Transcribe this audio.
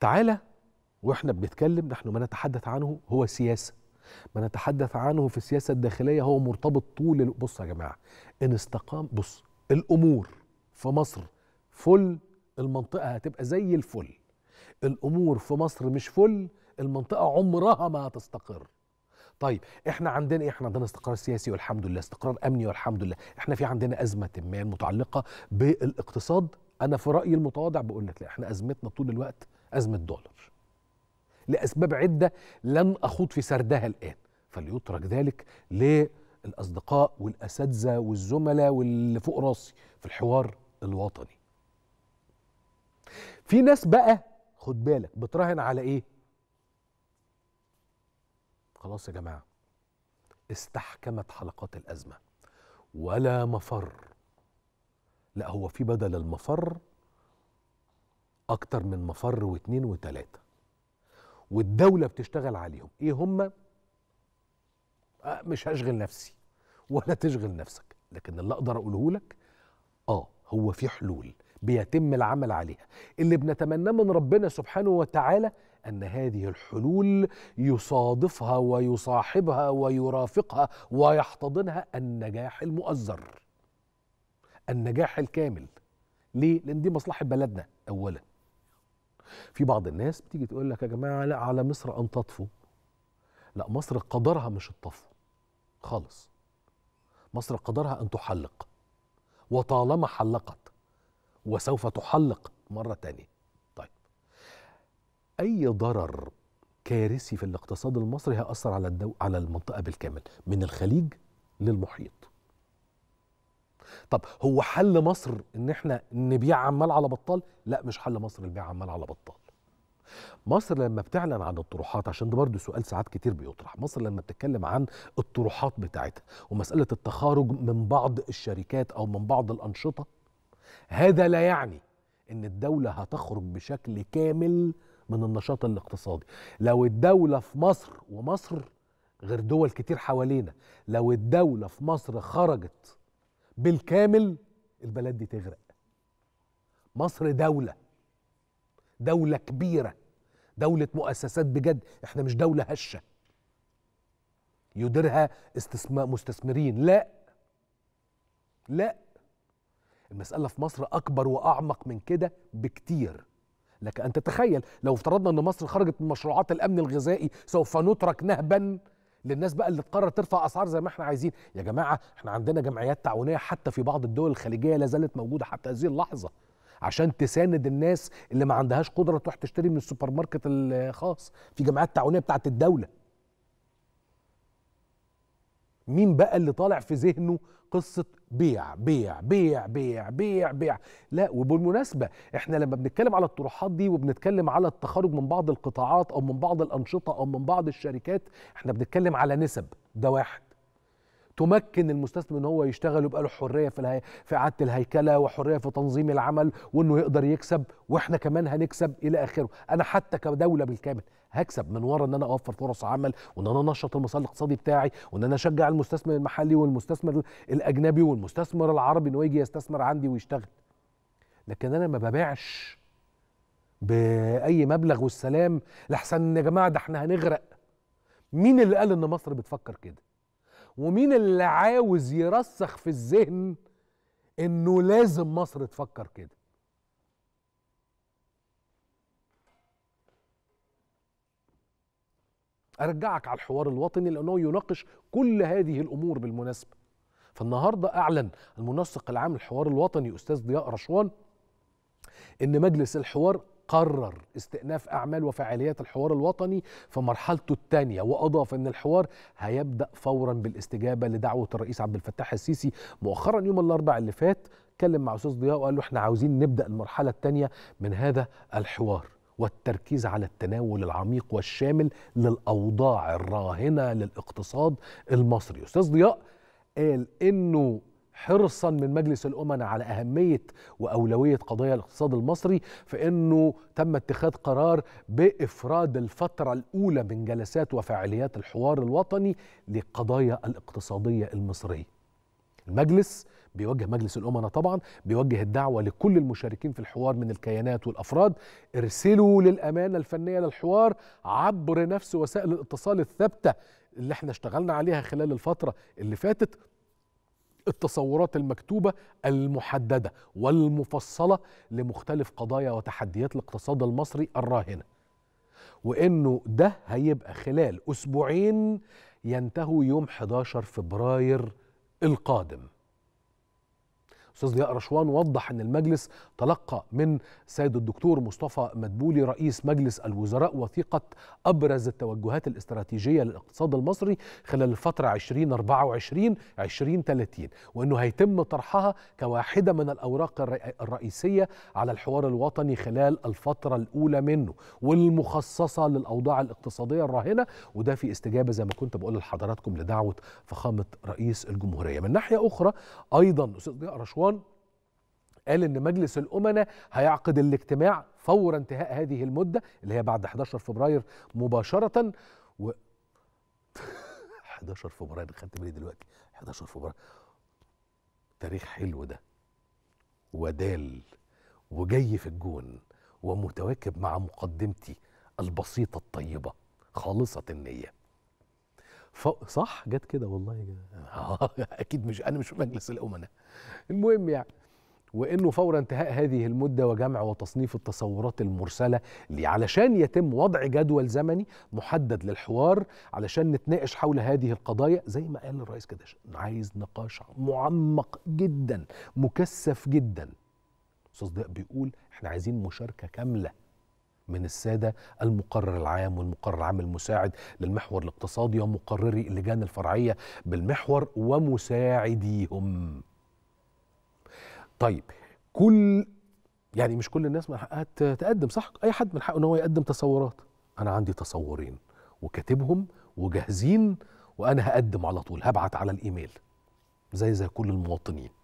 تعالى واحنا بنتكلم نحن ما نتحدث عنه هو سياسه ما نتحدث عنه في السياسه الداخليه هو مرتبط طول بص يا جماعه ان استقام بص الامور في مصر فل المنطقه هتبقى زي الفل الامور في مصر مش فل المنطقه عمرها ما هتستقر طيب احنا عندنا ايه؟ احنا عندنا استقرار سياسي والحمد لله، استقرار امني والحمد لله، احنا في عندنا ازمه ما متعلقه بالاقتصاد، انا في رايي المتواضع بقول لك لا احنا ازمتنا طول الوقت أزمة دولار لأسباب عدة لن أخوض في سردها الآن فليترك ذلك للأصدقاء والأساتذة والزملاء واللي فوق راسي في الحوار الوطني في ناس بقى خد بالك بتراهن على ايه خلاص يا جماعه استحكمت حلقات الازمه ولا مفر لا هو في بدل المفر اكتر من مفر واتنين وتلاته والدوله بتشتغل عليهم ايه هما آه، مش هشغل نفسي ولا تشغل نفسك لكن اللي اقدر اقوله لك اه هو في حلول بيتم العمل عليها اللي بنتمناه من ربنا سبحانه وتعالى ان هذه الحلول يصادفها ويصاحبها ويرافقها ويحتضنها النجاح المؤزر النجاح الكامل ليه لان دي مصلحه بلدنا اولا في بعض الناس بتيجي تقول لك يا جماعه لا على مصر ان تطفو لا مصر قدرها مش الطفو خالص مصر قدرها ان تحلق وطالما حلقت وسوف تحلق مره تانية طيب اي ضرر كارثي في الاقتصاد المصري هيأثر على الدو... على المنطقه بالكامل من الخليج للمحيط طب هو حل مصر ان احنا نبيع عمال على بطال لا مش حل مصر البيع عمال على بطال مصر لما بتعلن عن الطروحات عشان ده برضه سؤال ساعات كتير بيطرح مصر لما بتتكلم عن الطروحات بتاعتها ومسألة التخارج من بعض الشركات أو من بعض الأنشطة هذا لا يعني ان الدولة هتخرج بشكل كامل من النشاط الاقتصادي لو الدولة في مصر ومصر غير دول كتير حوالينا لو الدولة في مصر خرجت بالكامل البلد دي تغرق مصر دولة دولة كبيرة دولة مؤسسات بجد احنا مش دولة هشة يديرها استثمار مستثمرين لا لا المسألة في مصر أكبر وأعمق من كده بكتير لك أن تتخيل لو افترضنا أن مصر خرجت من مشروعات الأمن الغذائي سوف نترك نهبا للناس بقى اللي تقرر ترفع اسعار زي ما احنا عايزين يا جماعه احنا عندنا جمعيات تعاونيه حتى في بعض الدول الخليجيه لا زالت موجوده حتى هذه اللحظه عشان تساند الناس اللي ما عندهاش قدره تروح تشتري من السوبر ماركت الخاص في جمعيات تعاونيه بتاعه الدوله مين بقى اللي طالع في ذهنه قصه بيع بيع بيع بيع بيع بيع لا وبالمناسبه احنا لما بنتكلم على الطروحات دي وبنتكلم على التخرج من بعض القطاعات او من بعض الانشطه او من بعض الشركات احنا بنتكلم على نسب ده واحد تمكن المستثمر ان هو يشتغل ويبقى له حريه في الهي... في اعاده الهيكله وحريه في تنظيم العمل وانه يقدر يكسب واحنا كمان هنكسب الى اخره انا حتى كدوله بالكامل هكسب من ورا ان انا اوفر فرص عمل وان انا انشط المسار الاقتصادي بتاعي وان انا اشجع المستثمر المحلي والمستثمر الاجنبي والمستثمر العربي انه يجي يستثمر عندي ويشتغل لكن انا ما ببيعش باي مبلغ والسلام لحسن يا جماعه ده احنا هنغرق مين اللي قال ان مصر بتفكر كده ومين اللي عاوز يرسخ في الذهن انه لازم مصر تفكر كده ارجعك على الحوار الوطني لانه يناقش كل هذه الامور بالمناسبه فالنهارده اعلن المنسق العام للحوار الوطني استاذ ضياء رشوان ان مجلس الحوار قرر استئناف اعمال وفعاليات الحوار الوطني في مرحلته الثانيه واضاف ان الحوار هيبدا فورا بالاستجابه لدعوه الرئيس عبد الفتاح السيسي مؤخرا يوم الاربعاء اللي فات اتكلم مع استاذ ضياء وقال له احنا عاوزين نبدا المرحله الثانيه من هذا الحوار والتركيز على التناول العميق والشامل للأوضاع الراهنة للاقتصاد المصري أستاذ ضياء قال إنه حرصا من مجلس الامن على اهميه واولويه قضايا الاقتصاد المصري فانه تم اتخاذ قرار بافراد الفتره الاولى من جلسات وفعاليات الحوار الوطني للقضايا الاقتصاديه المصريه. المجلس بيوجه مجلس الأمنة طبعا بيوجه الدعوة لكل المشاركين في الحوار من الكيانات والأفراد ارسلوا للأمانة الفنية للحوار عبر نفس وسائل الاتصال الثابتة اللي احنا اشتغلنا عليها خلال الفترة اللي فاتت التصورات المكتوبة المحددة والمفصلة لمختلف قضايا وتحديات الاقتصاد المصري الراهنة وانه ده هيبقى خلال اسبوعين ينتهوا يوم 11 فبراير القادم الاستاذ ضياء رشوان وضح ان المجلس تلقى من سيد الدكتور مصطفى مدبولي رئيس مجلس الوزراء وثيقه ابرز التوجهات الاستراتيجيه للاقتصاد المصري خلال الفتره 2024 2030 وانه هيتم طرحها كواحده من الاوراق الرئيسيه على الحوار الوطني خلال الفتره الاولى منه والمخصصه للاوضاع الاقتصاديه الراهنه وده في استجابه زي ما كنت بقول لحضراتكم لدعوه فخامه رئيس الجمهوريه من ناحيه اخرى ايضا الاستاذ ضياء رشوان البرلمان قال ان مجلس الامناء هيعقد الاجتماع فور انتهاء هذه المده اللي هي بعد 11 فبراير مباشره و 11 فبراير خدت بالي دلوقتي 11 فبراير تاريخ حلو ده ودال وجاي في الجون ومتواكب مع مقدمتي البسيطه الطيبه خالصه النيه ف... صح جت كده والله يا آه، اكيد مش انا مش في مجلس الامناء المهم يعني وانه فور انتهاء هذه المده وجمع وتصنيف التصورات المرسله علشان يتم وضع جدول زمني محدد للحوار علشان نتناقش حول هذه القضايا زي ما قال الرئيس كده عايز نقاش معمق جدا مكثف جدا استاذ ضياء بيقول احنا عايزين مشاركه كامله من السادة المقرر العام والمقرر العام المساعد للمحور الاقتصادي ومقرري اللجان الفرعية بالمحور ومساعديهم طيب كل يعني مش كل الناس من حقها تقدم صح اي حد من حقه ان هو يقدم تصورات انا عندي تصورين وكاتبهم وجاهزين وانا هقدم على طول هبعت على الايميل زي زي كل المواطنين